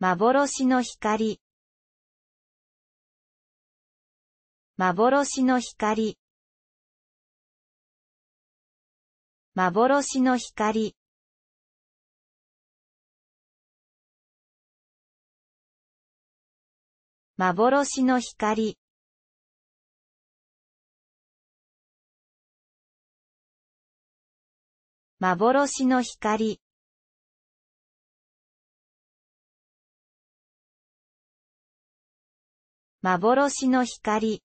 幻の光幻の光幻の光幻の光幻の光幻の光